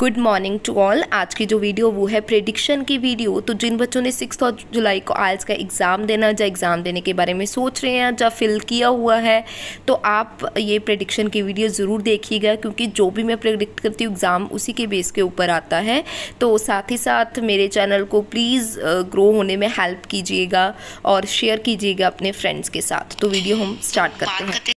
good morning to all आज की जो वीडियो वो है प्रेडिक्शन की वीडियो तो जिन बच्चों ने सिक्स और जुलाई को आयल्स का एग्ज़ाम देना या एग्ज़ाम देने के बारे में सोच रहे हैं या फिल किया हुआ है तो आप ये प्रेडिक्शन की वीडियो ज़रूर देखिएगा क्योंकि जो भी मैं प्रेडिक्ट करती हूँ एग्ज़ाम उसी के बेस के ऊपर आता है तो साथ ही साथ मेरे चैनल को प्लीज़ ग्रो होने में हेल्प कीजिएगा और शेयर कीजिएगा अपने फ्रेंड्स के साथ तो वीडियो हम स्टार्ट करते हैं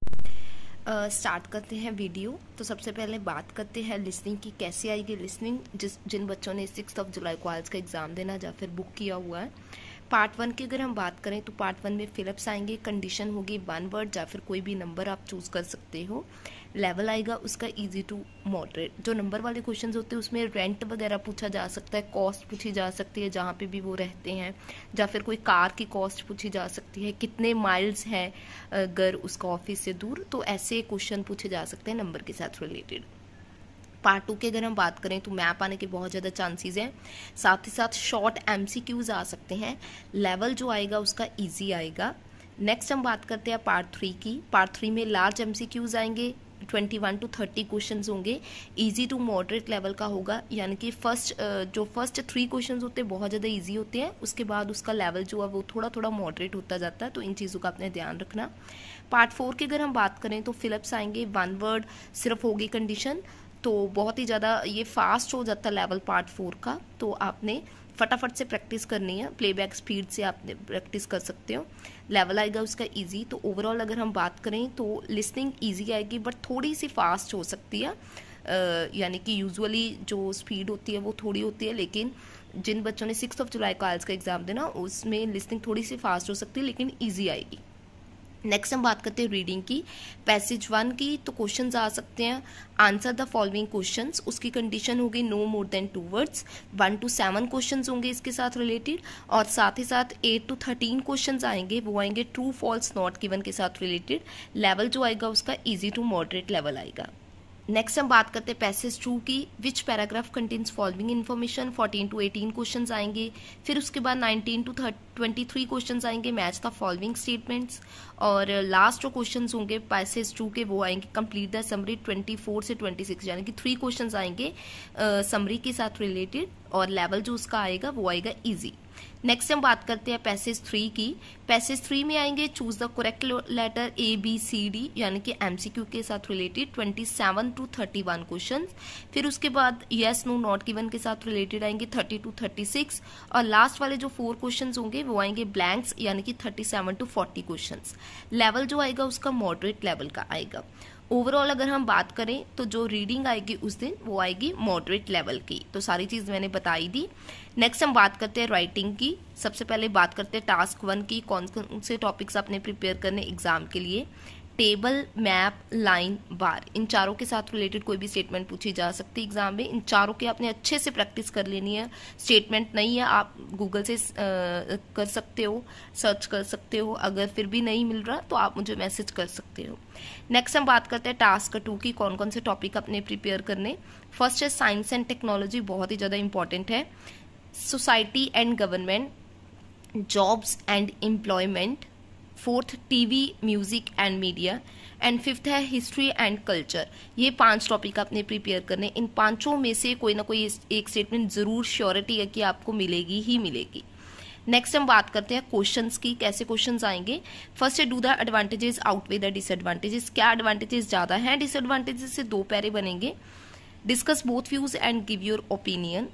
स्टार्ट करते हैं वीडियो तो सबसे पहले बात करते हैं लिसनिंग की कैसे आएगी लिसनिंग जिस जिन बच्चों ने सिक्स ऑफ जुलाई को आज का एग्ज़ाम देना या फिर बुक किया हुआ है पार्ट वन की अगर हम बात करें तो पार्ट वन में फिलअप्स आएंगे कंडीशन होगी वन वर्ड या फिर कोई भी नंबर आप चूज़ कर सकते हो लेवल आएगा उसका इजी टू मॉडरेट जो नंबर वाले क्वेश्चन होते हैं उसमें रेंट वगैरह पूछा जा सकता है कॉस्ट पूछी जा सकती है जहाँ पे भी वो रहते हैं या फिर कोई कार की कॉस्ट पूछी जा सकती है कितने माइल्स हैं अगर उसका ऑफिस से दूर तो ऐसे क्वेश्चन पूछे जा सकते हैं नंबर के साथ रिलेटेड पार्ट टू की अगर हम बात करें तो मैप आने के बहुत ज़्यादा चांसेस हैं साथ ही साथ शॉर्ट एम आ सकते हैं लेवल जो आएगा उसका ईजी आएगा नेक्स्ट हम बात करते हैं पार्ट थ्री की पार्ट थ्री में लार्ज एम आएंगे twenty one to thirty question होंगे ईजी टू मॉडरेट लेवल का होगा यानी कि फर्स्ट जो फर्स्ट थ्री क्वेश्चन होते हैं बहुत ज़्यादा ईजी होते हैं उसके बाद उसका लेवल जो है वो थोड़ा थोड़ा मॉडरेट होता जाता है तो इन चीज़ों का अपने ध्यान रखना पार्ट फोर की अगर हम बात करें तो फिलप्स आएंगे वन वर्ड सिर्फ होगी कंडीशन तो बहुत ही ज़्यादा ये फास्ट हो जाता है लेवल पार्ट फोर का तो आपने फटाफट से प्रैक्टिस करनी है प्लेबैक स्पीड से आप प्रैक्टिस कर सकते हो लेवल आएगा उसका इजी तो ओवरऑल अगर हम बात करें तो लिसनिंग इजी आएगी बट थोड़ी सी फास्ट हो सकती है यानी कि यूजुअली जो स्पीड होती है वो थोड़ी होती है लेकिन जिन बच्चों ने सिक्स ऑफ जुलाई को आल्स का एग्ज़ाम देना उसमें लिसनिंग थोड़ी सी फास्ट हो सकती है लेकिन ईजी आएगी नेक्स्ट हम बात करते हैं रीडिंग की पैसेज वन की तो क्वेश्चन आ सकते हैं आंसर द फॉलोइंग क्वेश्चन उसकी कंडीशन होगी no more than two words one to seven question होंगे इसके साथ रिलेटेड और साथ ही साथ एट टू थर्टीन क्वेश्चन आएंगे वो आएंगे ट्रू फॉल्स नॉट गिवन के साथ रिलेटेड लेवल जो आएगा उसका ईजी टू मॉडरेट लेवल आएगा नेक्स्ट हम बात करते हैं पैसेज टू की which paragraph contains following information fourteen to eighteen question आएंगे फिर उसके बाद nineteen to twenty three question आएंगे मैच द फॉलोइंग स्टेटमेंट्स और लास्ट uh, जो क्वेश्चन होंगे पैसेज टू के वो आएंगे complete the summary twenty four से ट्वेंटी सिक्स यानी कि थ्री क्वेश्चन आएंगे समरी uh, के साथ रिलेटेड और लेवल जो उसका आएगा वो आएगा इजी नेक्स्ट हम बात करते हैं पैसेज थ्री की पैसेज थ्री में आएंगे choose the correct letter A B C D यानी कि एमसीक्यू के साथ related twenty seven to thirty one question फिर उसके बाद येस नो नॉट गिवन के साथ रिलेटेड आएंगे थर्टी टू थर्टी सिक्स और लास्ट वाले जो फोर क्वेश्चन होंगे वो आएंगे ब्लैंक्स यानी कि 37 टू 40 क्वेश्चंस लेवल जो आएगा उसका मॉडरेट लेवल का आएगा ओवरऑल अगर हम बात करें तो जो रीडिंग आएगी उस दिन वो आएगी मॉडरेट लेवल की तो सारी चीज़ मैंने बताई दी नेक्स्ट हम बात करते हैं राइटिंग की सबसे पहले बात करते हैं टास्क वन की कौन कौन से टॉपिक्स आपने प्रिपेयर करने एग्जाम के लिए टेबल मैप लाइन बार इन चारों के साथ रिलेटेड कोई भी स्टेटमेंट पूछी जा सकती है एग्जाम में इन चारों की आपने अच्छे से प्रैक्टिस कर लेनी है स्टेटमेंट नहीं है आप गूगल से आ, कर सकते हो सर्च कर सकते हो अगर फिर भी नहीं मिल रहा तो आप मुझे मैसेज कर सकते हो नेक्स्ट हम बात करते हैं टास्क टू की कौन कौन से टॉपिक अपने प्रिपेयर करने फर्स्ट है साइंस एंड टेक्नोलॉजी बहुत ही ज़्यादा इंपॉर्टेंट है society and government jobs and employment fourth TV music and media and fifth है हिस्ट्री एंड कल्चर ये पांच टॉपिक आपने प्रिपेयर करने इन पांचों में से कोई ना कोई एक स्टेटमेंट ज़रूर श्योरिटी है कि आपको मिलेगी ही मिलेगी नेक्स्ट हम बात करते हैं क्वेश्चंस की कैसे क्वेश्चंस आएंगे first do the advantages outweigh the disadvantages क्या एडवांटेजेस ज़्यादा हैं डिसएडवांटेजेस से दो पैरे बनेंगे discuss both views and give your opinion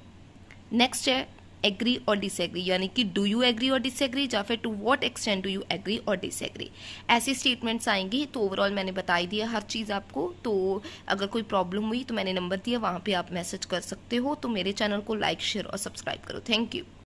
next है एग्री और डिसएग्री यानी कि डू यू एग्री और डिसएग्री या फिर to what extent do you agree और डिसएग्री ऐसी स्टेटमेंट्स आएंगी तो ओवरऑल मैंने बता ही दिया हर चीज़ आपको तो अगर कोई प्रॉब्लम हुई तो मैंने नंबर दिया वहाँ पर आप मैसेज कर सकते हो तो मेरे चैनल को लाइक शेयर और सब्सक्राइब करो थैंक यू